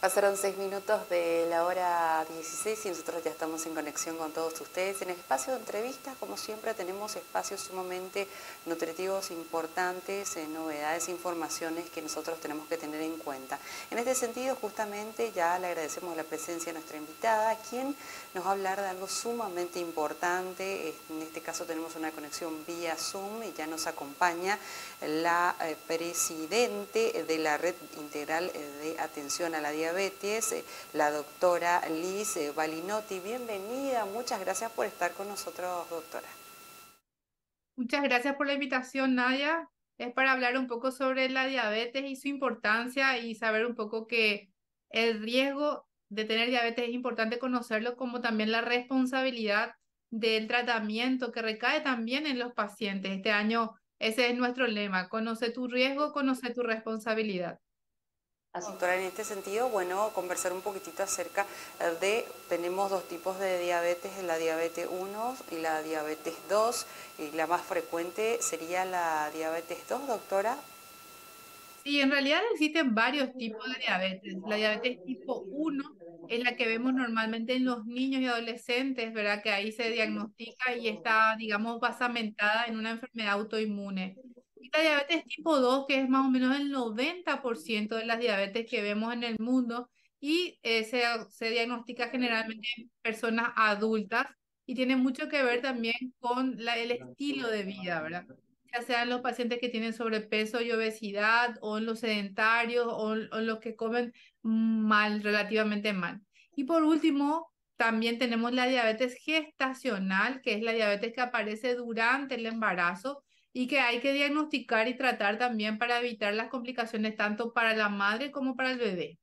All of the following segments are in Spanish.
Pasaron seis minutos de la hora 16 y nosotros ya estamos en conexión con todos ustedes. En el espacio de entrevistas, como siempre, tenemos espacios sumamente nutritivos, importantes, eh, novedades, informaciones que nosotros tenemos que tener en cuenta. En este sentido, justamente, ya le agradecemos la presencia de nuestra invitada, quien nos va a hablar de algo sumamente importante. En este caso tenemos una conexión vía Zoom y ya nos acompaña la eh, presidente de la Red Integral de Atención a la Diabetes diabetes, eh, la doctora Liz eh, Balinotti. Bienvenida, muchas gracias por estar con nosotros, doctora. Muchas gracias por la invitación, Nadia. Es para hablar un poco sobre la diabetes y su importancia y saber un poco que el riesgo de tener diabetes es importante conocerlo, como también la responsabilidad del tratamiento que recae también en los pacientes. Este año ese es nuestro lema, conoce tu riesgo, conoce tu responsabilidad. Doctora, en este sentido, bueno, conversar un poquitito acerca de, tenemos dos tipos de diabetes, la diabetes 1 y la diabetes 2, y la más frecuente sería la diabetes 2, doctora. Sí, en realidad existen varios tipos de diabetes. La diabetes tipo 1 es la que vemos normalmente en los niños y adolescentes, ¿verdad? Que ahí se diagnostica y está, digamos, basamentada en una enfermedad autoinmune la diabetes tipo 2, que es más o menos el 90% de las diabetes que vemos en el mundo, y eh, se, diagnostica generalmente en personas adultas y tiene mucho que ver también con la, el estilo de vida, ¿verdad? Ya sean los pacientes que tienen sobrepeso y obesidad, o los sedentarios, o, o los que comen mal, relativamente mal. Y por último, también tenemos la diabetes gestacional, que es la diabetes que aparece durante el embarazo y que hay que diagnosticar y tratar también para evitar las complicaciones tanto para la madre como para el bebé.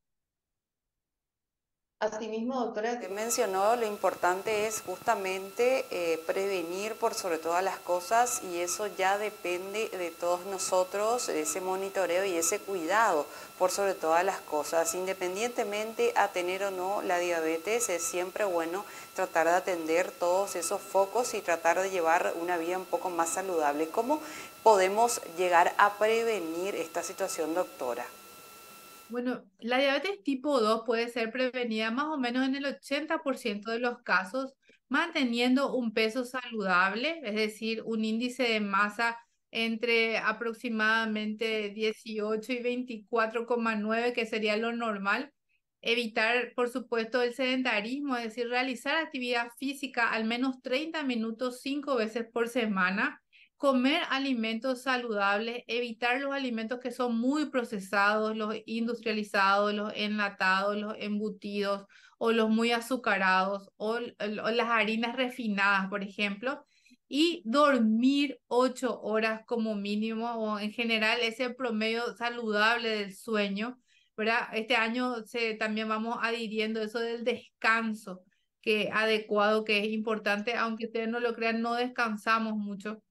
Asimismo, doctora, que mencionó, lo importante es justamente eh, prevenir por sobre todas las cosas y eso ya depende de todos nosotros, ese monitoreo y ese cuidado por sobre todas las cosas. Independientemente a tener o no la diabetes, es siempre bueno tratar de atender todos esos focos y tratar de llevar una vida un poco más saludable. ¿Cómo podemos llegar a prevenir esta situación, doctora? Bueno, la diabetes tipo 2 puede ser prevenida más o menos en el 80% de los casos manteniendo un peso saludable, es decir, un índice de masa entre aproximadamente 18 y 24,9, que sería lo normal. Evitar, por supuesto, el sedentarismo, es decir, realizar actividad física al menos 30 minutos cinco veces por semana comer alimentos saludables, evitar los alimentos que son muy procesados, los industrializados, los enlatados, los embutidos o los muy azucarados o, las harinas refinadas, por ejemplo, y dormir ocho horas como mínimo o en general ese promedio saludable del sueño, ¿verdad? Este año se, también vamos adhiriendo eso del descanso que adecuado, que es importante, aunque ustedes no lo crean, no descansamos mucho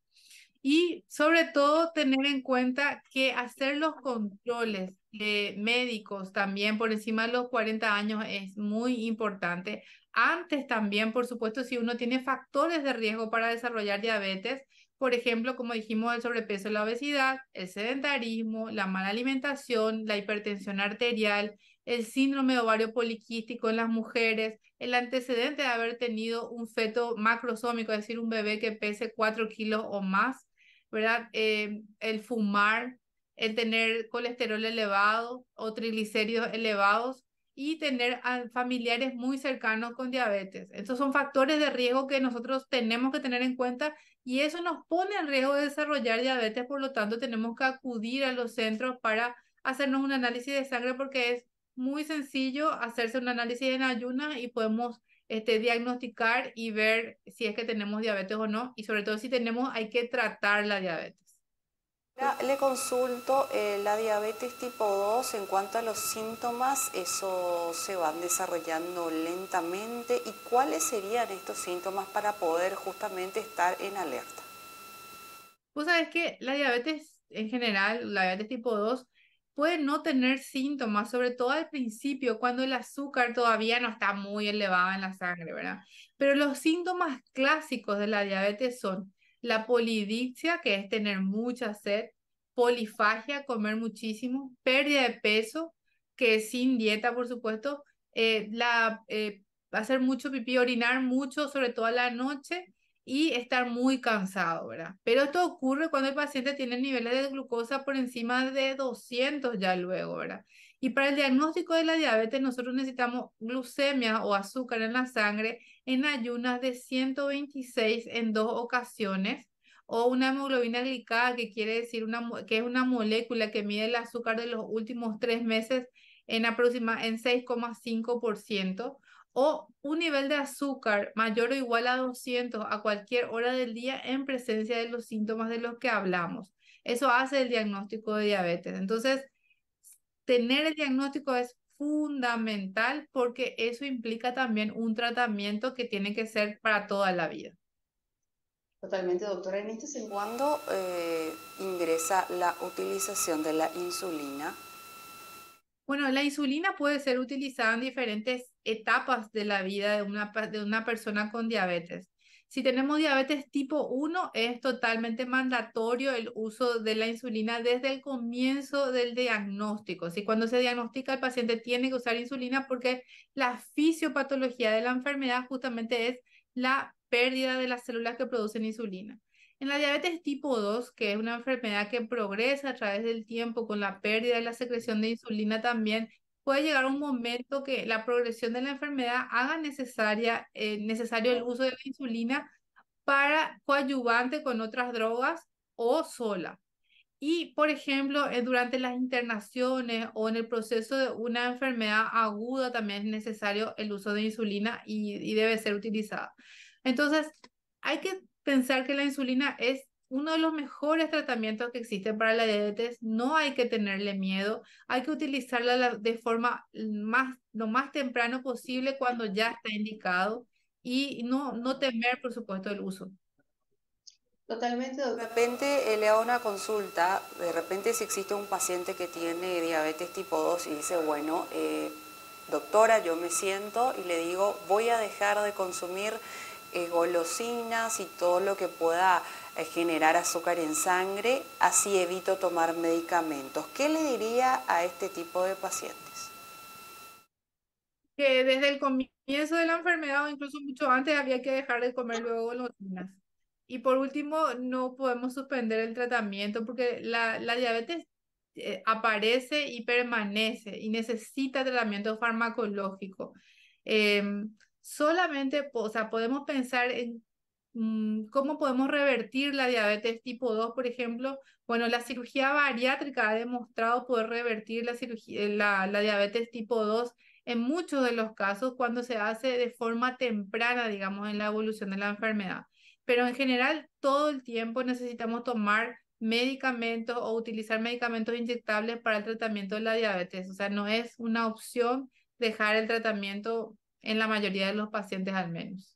y sobre todo tener en cuenta que hacer los controles de médicos también por encima de los 40 años es muy importante. Antes también, por supuesto, si uno tiene factores de riesgo para desarrollar diabetes, por ejemplo, como dijimos, el sobrepeso, y la obesidad, el sedentarismo, la mala alimentación, la hipertensión arterial, el síndrome ovario poliquístico en las mujeres, el antecedente de haber tenido un feto macrosómico, es decir, un bebé que pese 4 kilos o más, ¿verdad? Eh, el fumar, el tener colesterol elevado o triglicéridos elevados y tener a familiares muy cercanos con diabetes. Estos son factores de riesgo que nosotros tenemos que tener en cuenta y eso nos pone en riesgo de desarrollar diabetes, por lo tanto tenemos que acudir a los centros para hacernos un análisis de sangre porque es muy sencillo hacerse un análisis en ayunas y podemos este, diagnosticar y ver si es que tenemos diabetes o no, y sobre todo si tenemos, hay que tratar la diabetes. Le consulto, eh, la diabetes tipo 2, en cuanto a los síntomas, ¿eso se van desarrollando lentamente? ¿Y cuáles serían estos síntomas para poder justamente estar en alerta? Vos sabes que la diabetes en general, la diabetes tipo 2, puede no tener síntomas, sobre todo al principio, cuando el azúcar todavía no está muy elevado en la sangre, ¿verdad? Pero los síntomas clásicos de la diabetes son la polidipsia, que es tener mucha sed, polifagia, comer muchísimo, pérdida de peso, que es sin dieta, por supuesto, eh, la, eh, hacer mucho pipí, orinar mucho, sobre todo a la noche, y estar muy cansado, ¿verdad? Pero esto ocurre cuando el paciente tiene niveles de glucosa por encima de 200 ya luego, ¿verdad? Y para el diagnóstico de la diabetes nosotros necesitamos glucemia o azúcar en la sangre en ayunas de 126 en dos ocasiones o una hemoglobina glicada, que quiere decir que es una molécula que mide el azúcar de los últimos tres meses en, aproximadamente en 6,5% o un nivel de azúcar mayor o igual a 200 a cualquier hora del día en presencia de los síntomas de los que hablamos. Eso hace el diagnóstico de diabetes. Entonces, tener el diagnóstico es fundamental porque eso implica también un tratamiento que tiene que ser para toda la vida. Totalmente, doctora. En este, ¿cuándo eh, ingresa la utilización de la insulina? Bueno, la insulina puede ser utilizada en diferentes etapas de la vida de una, de una persona con diabetes. Si tenemos diabetes tipo 1, es totalmente mandatorio el uso de la insulina desde el comienzo del diagnóstico. Si cuando se diagnostica el paciente tiene que usar insulina porque la fisiopatología de la enfermedad justamente es la pérdida de las células que producen insulina. En la diabetes tipo 2, que es una enfermedad que progresa a través del tiempo con la pérdida de la secreción de insulina también, puede llegar un momento que la progresión de la enfermedad haga necesaria, eh, necesario el uso de la insulina para coadyuvante con otras drogas o sola. Y, por ejemplo, eh, durante las internaciones o en el proceso de una enfermedad aguda también es necesario el uso de insulina y, y debe ser utilizada. Entonces, hay que pensar que la insulina es uno de los mejores tratamientos que existen para la diabetes. No hay que tenerle miedo, hay que utilizarla de forma mm, más, lo más temprano posible cuando ya está indicado y no, no temer, por supuesto, el uso. Totalmente. De repente eh, le hago una consulta, de repente si existe un paciente que tiene diabetes tipo 2 y dice, bueno, eh, doctora, yo me siento y le digo, voy a dejar de consumir eh, golosinas y todo lo que pueda eh, generar azúcar en sangre, así evito tomar medicamentos. ¿Qué le diría a este tipo de pacientes? Que desde el comienzo de la enfermedad o incluso mucho antes había que dejar de comer luego golosinas. Y por último, no podemos suspender el tratamiento porque la, la diabetes eh, aparece y permanece y necesita tratamiento farmacológico. Eh, solamente, o sea, podemos pensar en mm, cómo podemos revertir la diabetes tipo 2, por ejemplo. Bueno, la cirugía bariátrica ha demostrado poder revertir la, eh, la, la diabetes tipo 2 en muchos de los casos cuando se hace de forma temprana, digamos, en la evolución de la enfermedad. Pero en general, todo el tiempo necesitamos tomar medicamentos o utilizar medicamentos inyectables para el tratamiento de la diabetes. O sea, no es una opción dejar el tratamiento en la mayoría de los pacientes al menos.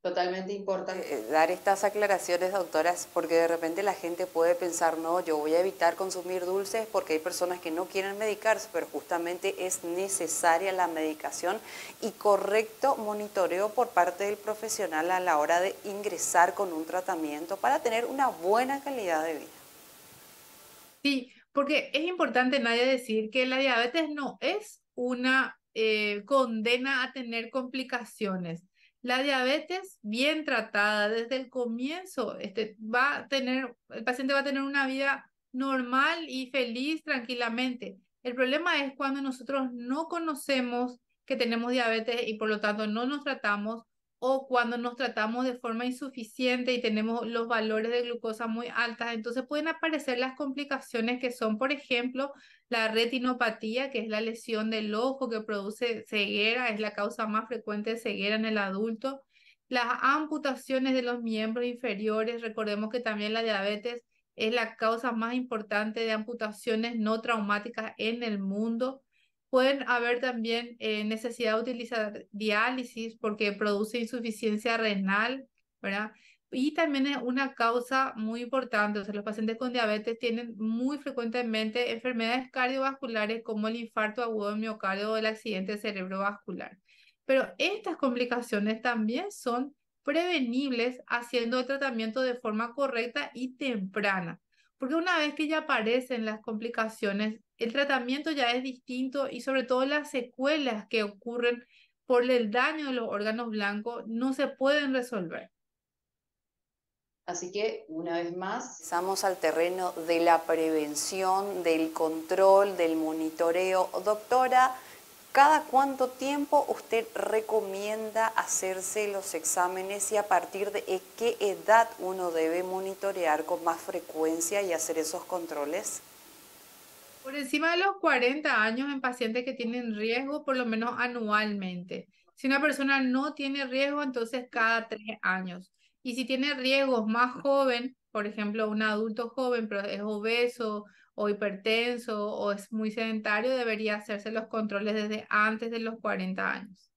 Totalmente importante eh, eh, dar estas aclaraciones, doctoras, porque de repente la gente puede pensar, no, yo voy a evitar consumir dulces porque hay personas que no quieren medicarse, pero justamente es necesaria la medicación y correcto monitoreo por parte del profesional a la hora de ingresar con un tratamiento para tener una buena calidad de vida. Sí, porque es importante nadie decir que la diabetes no es una eh, condena a tener complicaciones. La diabetes bien tratada desde el comienzo, este, va a tener, el paciente va a tener una vida normal y feliz tranquilamente. El problema es cuando nosotros no conocemos que tenemos diabetes y por lo tanto no nos tratamos o cuando nos tratamos de forma insuficiente y tenemos los valores de glucosa muy altas, entonces pueden aparecer las complicaciones que son, por ejemplo, la retinopatía, que es la lesión del ojo que produce ceguera, es la causa más frecuente de ceguera en el adulto, las amputaciones de los miembros inferiores, recordemos que también la diabetes es la causa más importante de amputaciones no traumáticas en el mundo, Pueden haber también eh, necesidad de utilizar diálisis porque produce insuficiencia renal, ¿verdad? Y también es una causa muy importante, o sea, los pacientes con diabetes tienen muy frecuentemente enfermedades cardiovasculares como el infarto agudo de miocardio o el accidente cerebrovascular. Pero estas complicaciones también son prevenibles haciendo el tratamiento de forma correcta y temprana porque una vez que ya aparecen las complicaciones, el tratamiento ya es distinto y sobre todo las secuelas que ocurren por el daño de los órganos blancos no se pueden resolver. Así que, una vez más, pasamos al terreno de la prevención, del control, del monitoreo. Doctora, ¿Cada cuánto tiempo usted recomienda hacerse los exámenes y a partir de e, qué edad uno debe monitorear con más frecuencia y hacer esos controles? Por encima de los 40 años en pacientes que tienen riesgo, por lo menos anualmente. Si una persona no tiene riesgo, entonces cada tres años. Y si tiene riesgos más joven, por ejemplo, un adulto joven, pero es obeso o hipertenso o es muy sedentario, debería hacerse los controles desde antes de los 40 años.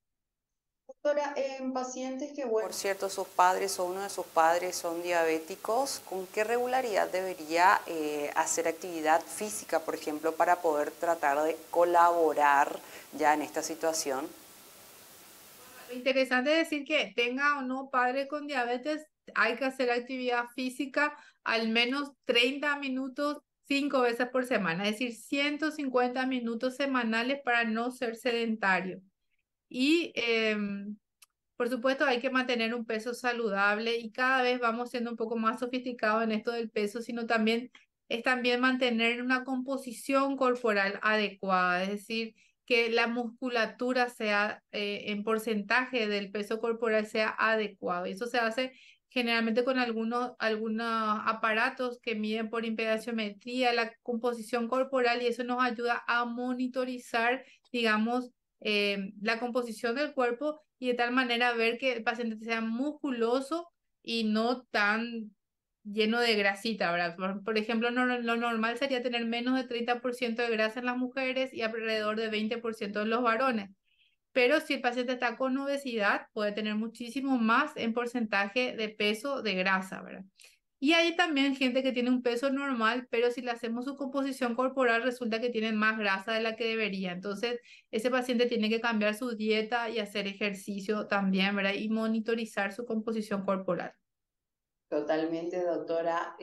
Doctora, en pacientes que... Por cierto, sus padres o uno de sus padres son diabéticos, ¿con qué regularidad debería eh, hacer actividad física, por ejemplo, para poder tratar de colaborar ya en esta situación? Lo interesante es decir que tenga o no padre con diabetes, hay que hacer actividad física al menos 30 minutos cinco veces por semana, es decir, 150 minutos semanales para no ser sedentario. Y em, por supuesto hay que mantener un peso saludable y cada vez vamos siendo un poco más sofisticados en esto del peso, sino también es también mantener una composición corporal adecuada, es decir, que la musculatura sea eh, en porcentaje del peso corporal sea adecuado. Y eso se hace generalmente con algunos, algunos aparatos que miden por impedanciometría la composición corporal y eso nos ayuda a monitorizar, digamos, eh, la composición del cuerpo y de tal manera ver que el paciente sea musculoso y no tan lleno de grasita, Por, ejemplo, no, lo normal sería tener menos de 30% de grasa en las mujeres y alrededor de 20% en los varones. Pero si el paciente está con obesidad, puede tener muchísimo más en porcentaje de peso de grasa, ¿verdad? Y hay también gente que tiene un peso normal, pero si le hacemos su composición corporal resulta que tiene más grasa de la que debería. Entonces, ese paciente tiene que cambiar su dieta y hacer ejercicio también, ¿verdad? Y monitorizar su composición corporal. Totalmente, doctora.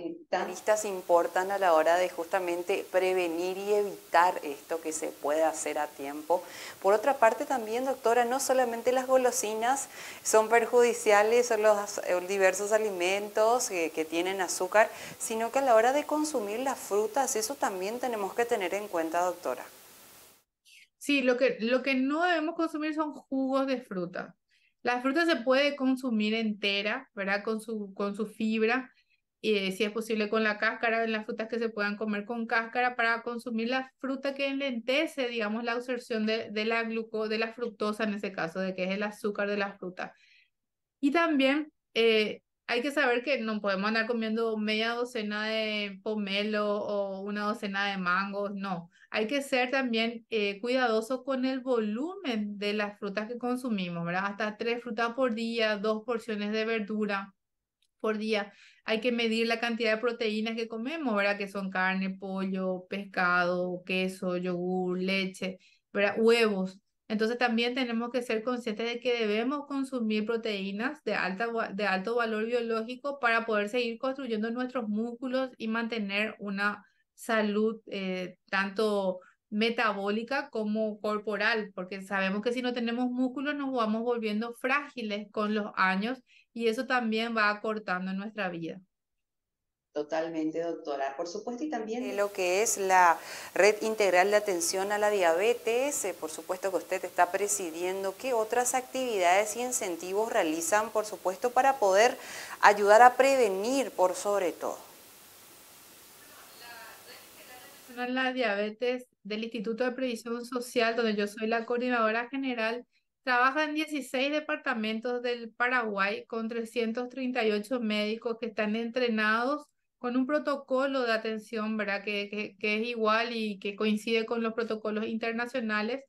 listas eh, importan a la hora de justamente prevenir y evitar esto que se puede hacer a tiempo. Por otra parte, también, doctora, no solamente las golosinas son perjudiciales, son los eh, diversos alimentos que, tienen azúcar, sino que a la hora de consumir las frutas, eso también tenemos que tener en cuenta, doctora. Sí, lo que, lo que no debemos consumir son jugos de fruta la fruta se puede consumir entera, ¿verdad? Con su, con su fibra, y eh, si es posible con la cáscara, en las frutas que se puedan comer con cáscara para consumir la fruta que enlentece, digamos, la absorción de, la glucosa de la fructosa en ese caso, de que es el azúcar de la fruta. Y también eh, hay que saber que no podemos andar comiendo media docena de pomelo o una docena de mangos, no hay que ser también eh, cuidadoso con el volumen de las frutas que consumimos, ¿verdad? Hasta tres frutas por día, dos porciones de verdura por día. Hay que medir la cantidad de proteínas que comemos, ¿verdad? Que son carne, pollo, pescado, queso, yogur, leche, ¿verdad? Huevos. Entonces también tenemos que ser conscientes de que debemos consumir proteínas de, alta, de alto valor biológico para poder seguir construyendo nuestros músculos y mantener una salud eh, tanto metabólica como corporal, porque sabemos que si no tenemos músculos nos vamos volviendo frágiles con los años y eso también va acortando nuestra vida. Totalmente, doctora. Por supuesto, y también lo que es la red integral de atención a la diabetes, eh, por supuesto que usted está presidiendo, ¿qué otras actividades y incentivos realizan, por supuesto, para poder ayudar a prevenir, por sobre todo? la Diabetes del Instituto de Previsión Social, donde yo soy la coordinadora general, trabaja en 16 departamentos del Paraguay con 338 médicos que están entrenados con un protocolo de atención, ¿verdad? Que, que, que es igual y que coincide con los protocolos internacionales.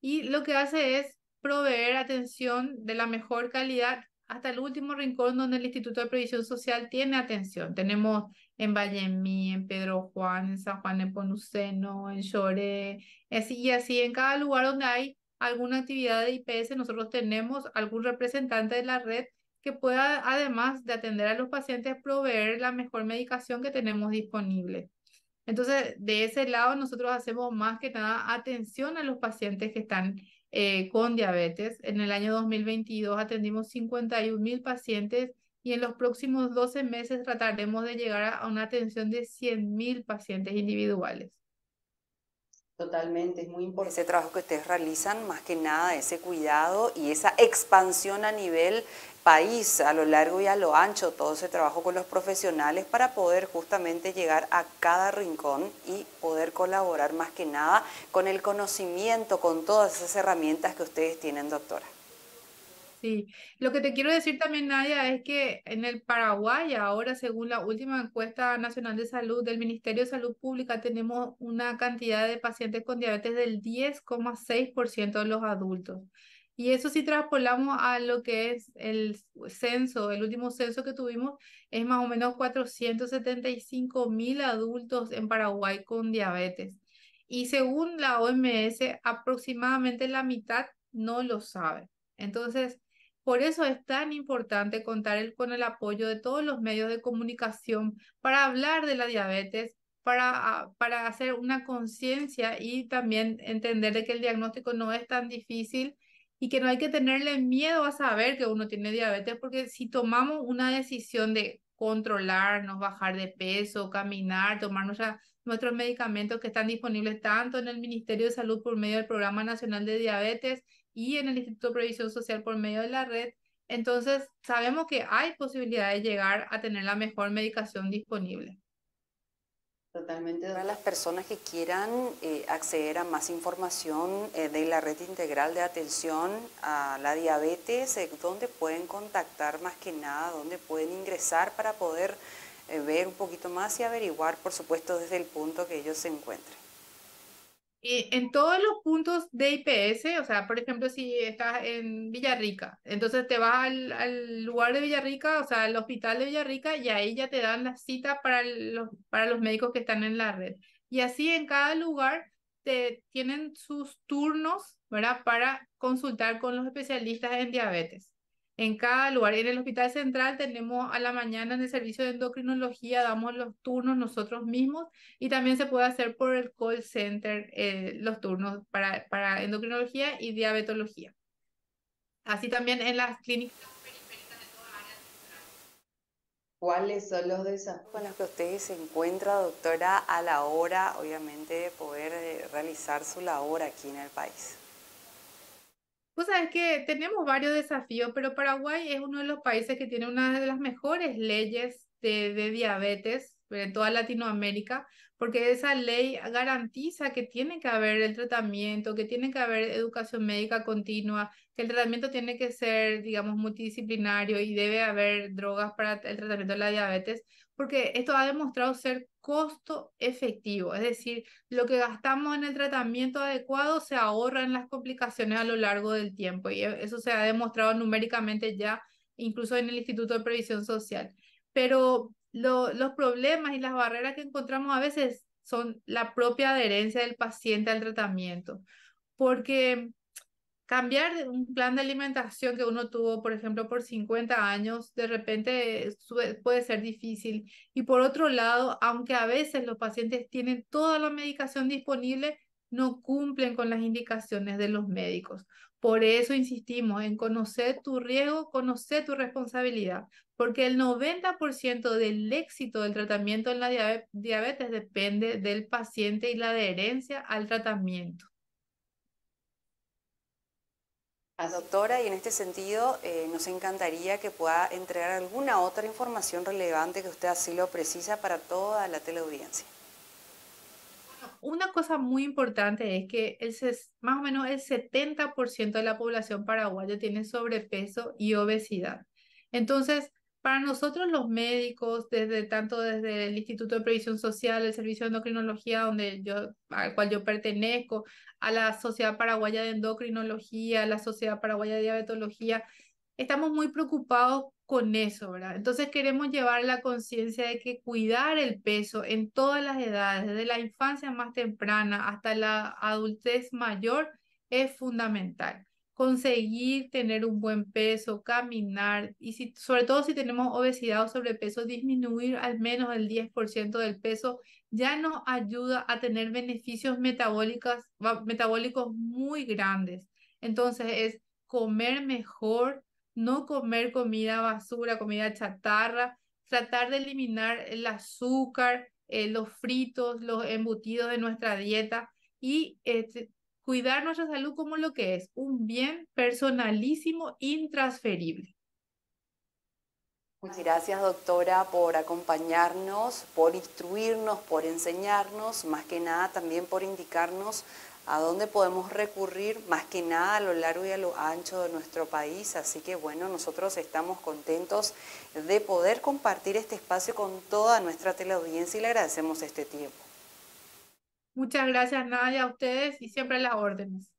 Y lo que hace es proveer atención de la mejor calidad hasta el último rincón donde el Instituto de Previsión Social tiene atención. Tenemos en Vallemí, en Pedro Juan, en San Juan de Ponuceno, en Llore, y así, en cada lugar donde hay alguna actividad de IPS, nosotros tenemos algún representante de la red que pueda, además de atender a los pacientes, proveer la mejor medicación que tenemos disponible. Entonces, de ese lado, nosotros hacemos más que nada atención a los pacientes que están eh, con diabetes. En el año 2022 atendimos 51 mil pacientes y en los próximos 12 meses trataremos de llegar a una atención de 100 mil pacientes individuales. Totalmente, es muy importante. Ese trabajo que ustedes realizan, más que nada, ese cuidado y esa expansión a nivel país, a lo largo y a lo ancho, todo ese trabajo con los profesionales para poder justamente llegar a cada rincón y poder colaborar más que nada con el conocimiento, con todas esas herramientas que ustedes tienen, doctora. Sí, lo que te quiero decir también, Nadia, es que en el Paraguay, ahora según la última encuesta nacional de salud del Ministerio de Salud Pública, tenemos una cantidad de pacientes con diabetes del 10,6% de los adultos. Y eso si traspolamos a lo que es el censo, el último censo que tuvimos, es más o menos 475 mil adultos en Paraguay con diabetes. Y según la OMS, aproximadamente la mitad no lo sabe. Entonces, por eso es tan importante contar con el apoyo de todos los medios de comunicación para hablar de la diabetes, para, ah, para hacer una conciencia y también entender de que el diagnóstico no es tan difícil y que no hay que tenerle miedo a saber que uno tiene diabetes, porque si tomamos una decisión de controlarnos, bajar de peso, caminar, tomar nuestros medicamentos que están disponibles tanto en el Ministerio de Salud por medio del Programa Nacional de Diabetes y en el Instituto de Previsión Social por medio de la red. Entonces, sabemos que hay posibilidad de llegar a tener la mejor medicación disponible. Totalmente. Para las personas que quieran eh, acceder a más información eh, de la red integral de atención a la diabetes, eh, ¿dónde pueden contactar más que nada? ¿Dónde pueden ingresar para poder ver un poquito más y averiguar, por supuesto, desde el punto que ellos se encuentren? y eh, en todos los puntos de IPS, o sea, por ejemplo, si estás en Villarrica, entonces te vas al, lugar de Villarrica, o sea, al hospital de Villarrica, y ahí ya te dan la cita para los, para los médicos que están en la red. Y así en cada lugar te, tienen sus turnos, ¿verdad? Para consultar con los especialistas en diabetes en cada lugar. En el Hospital Central tenemos a la mañana en el servicio de endocrinología, damos los turnos nosotros mismos y también se puede hacer por el call center eh, los turnos para, para endocrinología y diabetología. Así también en las clínicas periféricas de ¿Cuáles son los desafíos con los que usted se encuentra, doctora, a la hora, obviamente, de poder eh, realizar su labor aquí en el país? Pues sabes que tenemos varios desafíos, pero Paraguay es uno de los países que tiene una de las mejores leyes de, de diabetes en toda Latinoamérica porque esa ley garantiza que tiene que haber el tratamiento, que tiene que haber educación médica continua, que el tratamiento tiene que ser, digamos, multidisciplinario y debe haber drogas para el tratamiento de la diabetes, porque esto ha demostrado ser costo efectivo, es decir, lo que gastamos en el tratamiento adecuado se ahorra en las complicaciones a lo largo del tiempo y e, eso se ha demostrado numéricamente ya incluso en el Instituto de Previsión Social. Pero los problemas y las barreras que encontramos a veces son la propia adherencia del paciente al tratamiento, porque cambiar un plan de alimentación que uno tuvo, por ejemplo, por 50 años, de repente puede ser difícil. Y por otro lado, aunque a veces los pacientes tienen toda la medicación disponible, no cumplen con las indicaciones de los médicos. Por eso insistimos en conocer tu riesgo, conocer tu responsabilidad, porque el 90% del éxito del tratamiento en la diabetes depende del paciente y la adherencia al tratamiento. Ah, doctora, y en este sentido eh, nos encantaría que pueda entregar alguna otra información relevante que usted así lo precisa para toda la teleaudiencia. Una cosa muy importante es que el más o menos el 70% de la población paraguaya tiene sobrepeso y obesidad. Entonces, para nosotros los médicos, desde tanto desde el Instituto de Previsión Social, el Servicio de Endocrinología, donde yo, al cual yo pertenezco, a la Sociedad Paraguaya de Endocrinología, a la Sociedad Paraguaya de Diabetología, estamos muy preocupados con eso, ¿verdad? Entonces queremos llevar la conciencia de que cuidar el peso en todas las edades, desde la infancia más temprana hasta la adultez mayor, es fundamental. Conseguir tener un buen peso, caminar y si, sobre todo si tenemos obesidad o sobrepeso, disminuir al menos el 10% del peso ya nos ayuda a tener beneficios metabólicos, metabólicos muy grandes. Entonces es comer mejor, no comer comida basura, comida chatarra, tratar de eliminar el azúcar, eh, los fritos, los embutidos de nuestra dieta y este, cuidar nuestra salud como lo que es, un bien personalísimo, intransferible. Muchas pues gracias doctora por acompañarnos, por instruirnos, por enseñarnos, más que nada también por indicarnos a dónde podemos recurrir más que nada a lo largo y a lo ancho de nuestro país. Así que bueno, nosotros estamos contentos de poder compartir este espacio con toda nuestra teleaudiencia y le agradecemos este tiempo. Muchas gracias Nadia a ustedes y siempre las órdenes.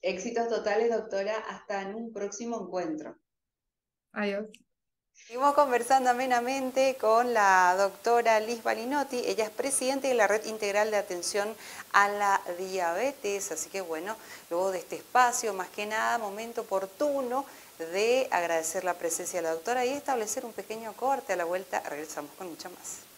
Éxitos totales, doctora. Hasta en un próximo encuentro. Adiós. Seguimos conversando amenamente con la doctora Liz Balinotti. Ella es presidente de la Red Integral de Atención a la Diabetes. Así que bueno, luego de este espacio, más que nada, momento oportuno de agradecer la presencia de la doctora y establecer un pequeño corte. A la vuelta regresamos con mucha más.